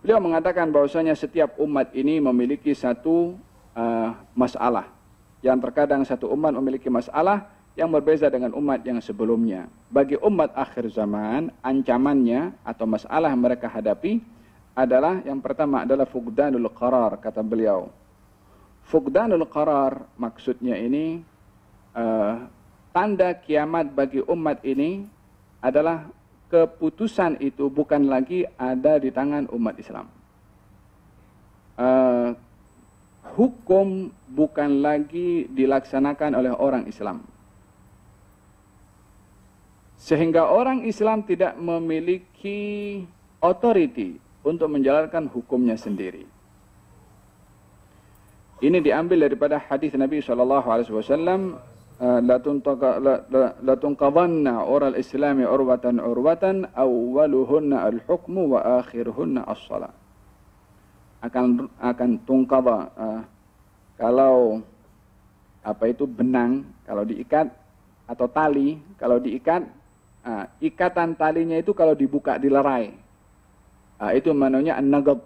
Beliau mengatakan bahwasanya setiap umat ini memiliki satu uh, masalah yang terkadang satu umat memiliki masalah yang berbeza dengan umat yang sebelumnya. Bagi umat akhir zaman, ancamannya atau masalah yang mereka hadapi adalah yang pertama adalah fugdanul qarar kata beliau. Fugdanul qarar maksudnya ini uh, tanda kiamat bagi umat ini adalah keputusan itu bukan lagi ada di tangan umat Islam. Uh, hukum bukan lagi dilaksanakan oleh orang Islam. Sehingga orang Islam tidak memiliki authority untuk menjalankan hukumnya sendiri. Ini diambil daripada hadis Nabi saw. Eh, latunqadanna oral islami urwatan urwatan awwaluhunna al-hukmu wa akhiruhunna as salat akan akan tungkaba uh, eh, kalau apa itu benang kalau diikat atau tali kalau diikat uh, ikatan talinya itu kalau dibuka dilerai uh, itu namanya nagab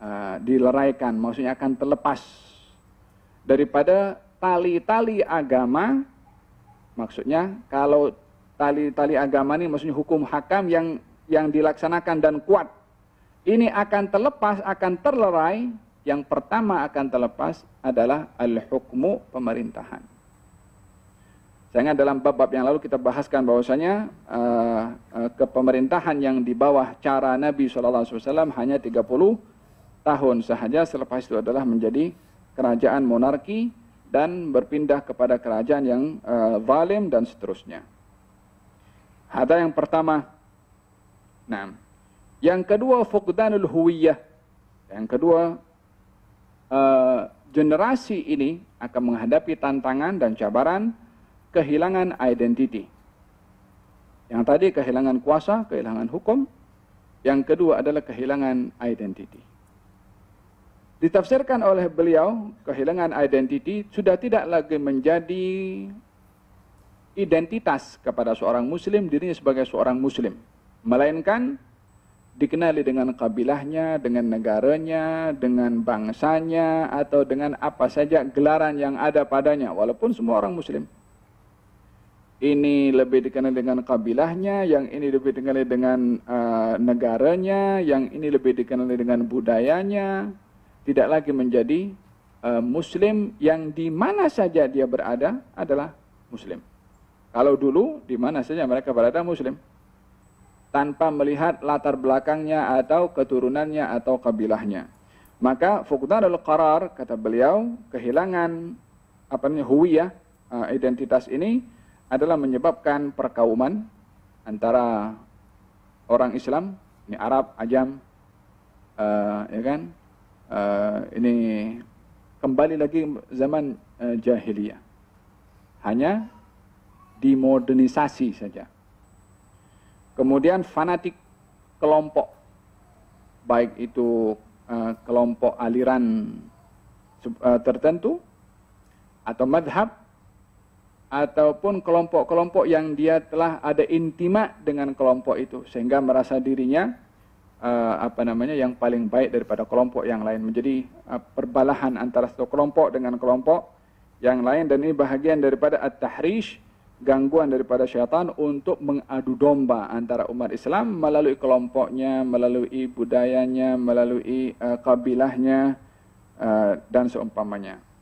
uh, dileraikan maksudnya akan terlepas daripada tali-tali agama, maksudnya kalau tali-tali agama ini maksudnya hukum hakam yang yang dilaksanakan dan kuat. Ini akan terlepas, akan terlerai. Yang pertama akan terlepas adalah al-hukmu pemerintahan. Sehingga dalam bab-bab yang lalu kita bahaskan bahwasanya uh, uh, kepemerintahan yang di bawah cara Nabi SAW hanya 30 tahun sahaja. Selepas itu adalah menjadi kerajaan monarki dan berpindah kepada kerajaan yang uh, zalim dan seterusnya. Ada yang pertama. Nah, yang kedua fuqdanul huwiyah. Yang kedua uh, generasi ini akan menghadapi tantangan dan cabaran kehilangan identiti. Yang tadi kehilangan kuasa, kehilangan hukum. Yang kedua adalah kehilangan identiti ditafsirkan oleh beliau kehilangan identiti sudah tidak lagi menjadi identitas kepada seorang muslim dirinya sebagai seorang muslim melainkan dikenali dengan kabilahnya, dengan negaranya, dengan bangsanya atau dengan apa saja gelaran yang ada padanya walaupun semua orang muslim. Ini lebih dikenali dengan kabilahnya, yang ini lebih dikenali dengan uh, negaranya, yang ini lebih dikenali dengan budayanya, tidak lagi menjadi uh, muslim yang di mana saja dia berada adalah muslim. Kalau dulu di mana saja mereka berada muslim tanpa melihat latar belakangnya atau keturunannya atau kabilahnya. Maka adalah qarar kata beliau kehilangan apa namanya huwiyah eh, identitas ini adalah menyebabkan perkauman antara orang Islam ini Arab, Ajam, uh, ya kan, uh, ini kembali lagi zaman uh, jahiliyah. Hanya dimodernisasi saja. Kemudian fanatik kelompok, baik itu uh, kelompok aliran uh, tertentu atau madhab, ataupun kelompok-kelompok yang dia telah ada intima dengan kelompok itu, sehingga merasa dirinya uh, apa namanya yang paling baik daripada kelompok yang lain menjadi uh, perbalahan antara satu kelompok dengan kelompok yang lain dan ini bahagian daripada at-tahrish gangguan daripada syaitan untuk mengadu domba antara umat Islam melalui kelompoknya, melalui budayanya, melalui uh, kabilahnya uh, dan seumpamanya.